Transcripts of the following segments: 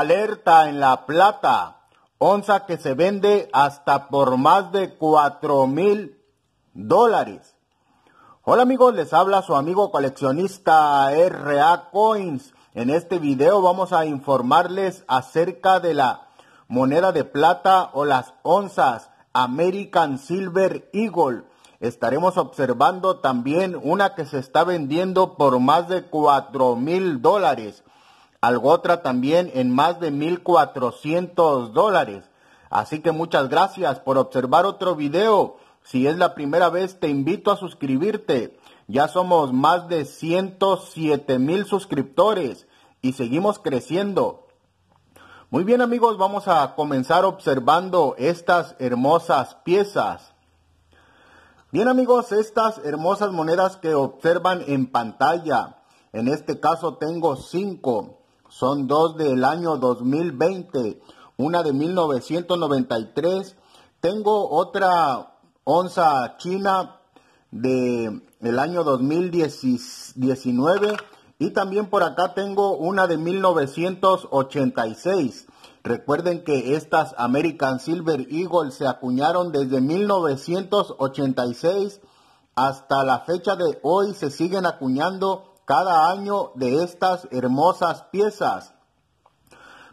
Alerta en la plata, onza que se vende hasta por más de 4 mil dólares. Hola amigos, les habla su amigo coleccionista RA Coins. En este video vamos a informarles acerca de la moneda de plata o las onzas American Silver Eagle. Estaremos observando también una que se está vendiendo por más de $4,000 mil dólares algo otra también en más de 1.400 dólares. Así que muchas gracias por observar otro video. Si es la primera vez, te invito a suscribirte. Ya somos más de 107 mil suscriptores y seguimos creciendo. Muy bien amigos, vamos a comenzar observando estas hermosas piezas. Bien amigos, estas hermosas monedas que observan en pantalla. En este caso tengo cinco. Son dos del año 2020, una de 1993. Tengo otra onza china de el año 2019 y también por acá tengo una de 1986. Recuerden que estas American Silver Eagle se acuñaron desde 1986 hasta la fecha de hoy se siguen acuñando cada año de estas hermosas piezas.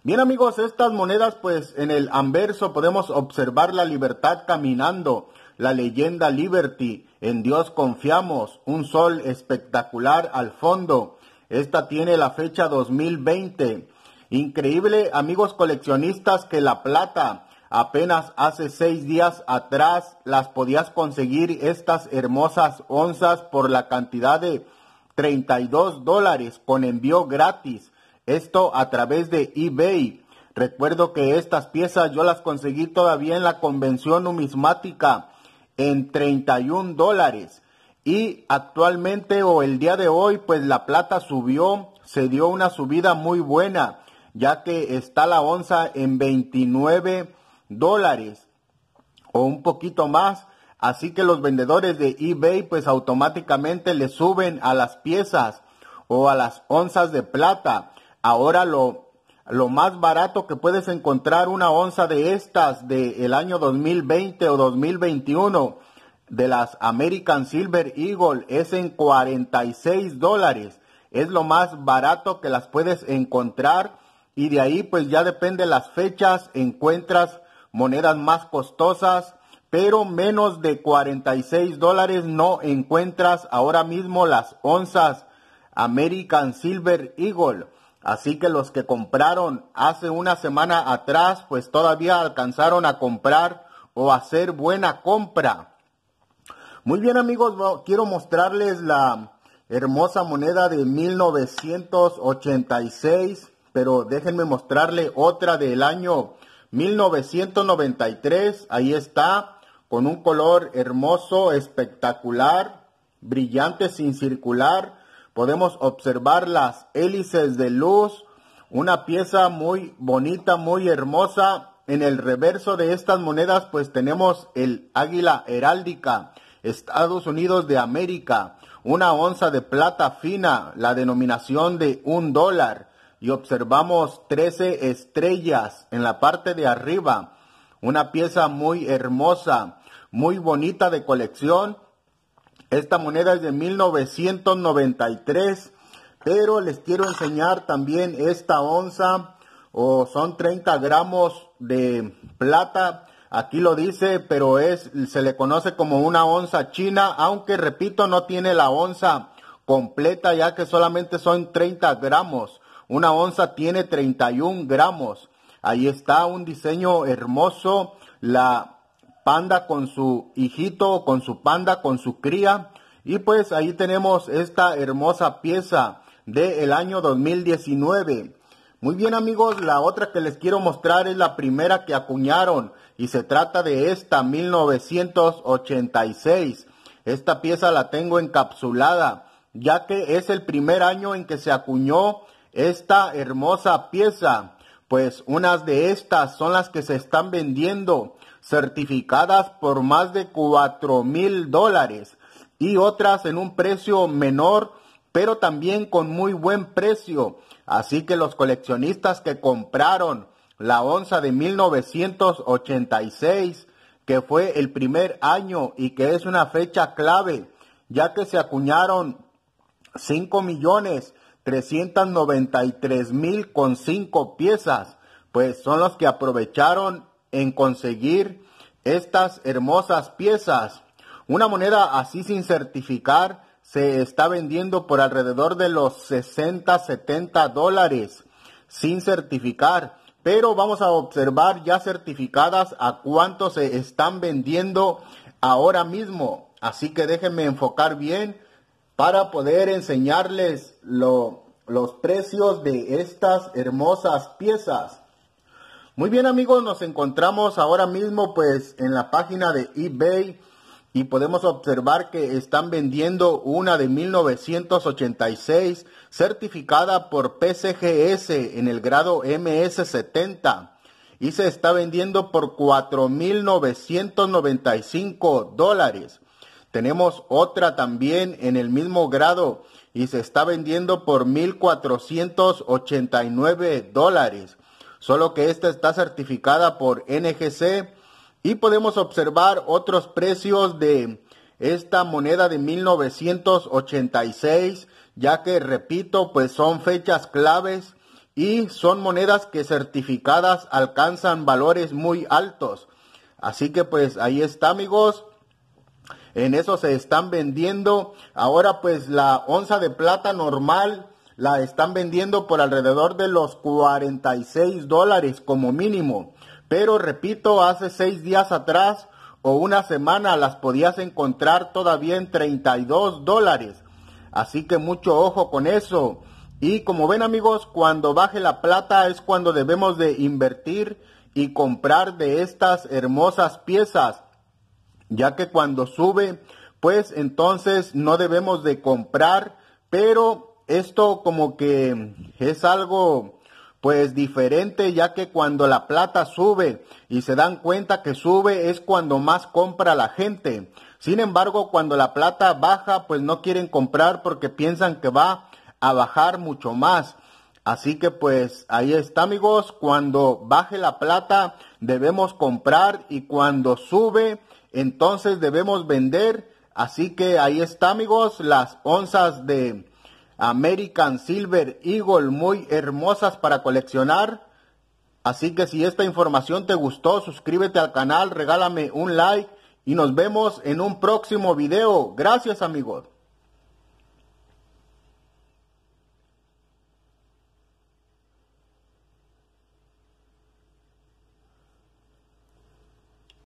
Bien amigos, estas monedas pues en el anverso podemos observar la libertad caminando, la leyenda Liberty, en Dios confiamos, un sol espectacular al fondo. Esta tiene la fecha 2020. Increíble amigos coleccionistas que la plata apenas hace seis días atrás las podías conseguir estas hermosas onzas por la cantidad de 32 dólares con envío gratis. Esto a través de eBay. Recuerdo que estas piezas yo las conseguí todavía en la convención numismática en 31 dólares. Y actualmente o el día de hoy, pues la plata subió, se dio una subida muy buena, ya que está la onza en 29 dólares o un poquito más. Así que los vendedores de eBay pues automáticamente le suben a las piezas o a las onzas de plata. Ahora lo, lo más barato que puedes encontrar una onza de estas del año 2020 o 2021 de las American Silver Eagle es en 46 dólares. Es lo más barato que las puedes encontrar y de ahí pues ya depende las fechas, encuentras monedas más costosas pero menos de 46 dólares no encuentras ahora mismo las onzas American Silver Eagle. Así que los que compraron hace una semana atrás, pues todavía alcanzaron a comprar o hacer buena compra. Muy bien amigos, quiero mostrarles la hermosa moneda de 1986, pero déjenme mostrarle otra del año 1993. Ahí está con un color hermoso, espectacular, brillante sin circular. Podemos observar las hélices de luz, una pieza muy bonita, muy hermosa. En el reverso de estas monedas pues tenemos el águila heráldica, Estados Unidos de América, una onza de plata fina, la denominación de un dólar. Y observamos 13 estrellas en la parte de arriba una pieza muy hermosa, muy bonita de colección. Esta moneda es de 1993, pero les quiero enseñar también esta onza, o son 30 gramos de plata, aquí lo dice, pero es, se le conoce como una onza china, aunque repito, no tiene la onza completa, ya que solamente son 30 gramos. Una onza tiene 31 gramos. Ahí está un diseño hermoso, la panda con su hijito, con su panda, con su cría. Y pues ahí tenemos esta hermosa pieza del año 2019. Muy bien amigos, la otra que les quiero mostrar es la primera que acuñaron y se trata de esta 1986. Esta pieza la tengo encapsulada ya que es el primer año en que se acuñó esta hermosa pieza pues unas de estas son las que se están vendiendo certificadas por más de cuatro mil dólares y otras en un precio menor, pero también con muy buen precio. Así que los coleccionistas que compraron la onza de 1986, que fue el primer año y que es una fecha clave, ya que se acuñaron 5 millones 393 mil con cinco piezas, pues son los que aprovecharon en conseguir estas hermosas piezas. Una moneda así sin certificar se está vendiendo por alrededor de los 60, 70 dólares sin certificar. Pero vamos a observar ya certificadas a cuánto se están vendiendo ahora mismo. Así que déjenme enfocar bien para poder enseñarles los precios de estas hermosas piezas. Muy bien amigos, nos encontramos ahora mismo pues en la página de eBay y podemos observar que están vendiendo una de 1986 certificada por PCGS en el grado MS70 y se está vendiendo por 4.995 dólares. Tenemos otra también en el mismo grado y se está vendiendo por 1.489 dólares, solo que esta está certificada por NGC y podemos observar otros precios de esta moneda de 1986, ya que repito, pues son fechas claves y son monedas que certificadas alcanzan valores muy altos. Así que pues ahí está amigos en eso se están vendiendo. Ahora pues la onza de plata normal la están vendiendo por alrededor de los 46 dólares como mínimo. Pero repito, hace seis días atrás o una semana las podías encontrar todavía en 32 dólares. Así que mucho ojo con eso. Y como ven amigos, cuando baje la plata es cuando debemos de invertir y comprar de estas hermosas piezas ya que cuando sube, pues entonces no debemos de comprar, pero esto como que es algo pues diferente, ya que cuando la plata sube y se dan cuenta que sube es cuando más compra la gente. Sin embargo, cuando la plata baja, pues no quieren comprar porque piensan que va a bajar mucho más. Así que pues ahí está amigos, cuando baje la plata debemos comprar y cuando sube entonces debemos vender. Así que ahí está amigos, las onzas de American Silver Eagle muy hermosas para coleccionar. Así que si esta información te gustó, suscríbete al canal, regálame un like y nos vemos en un próximo video. Gracias amigos.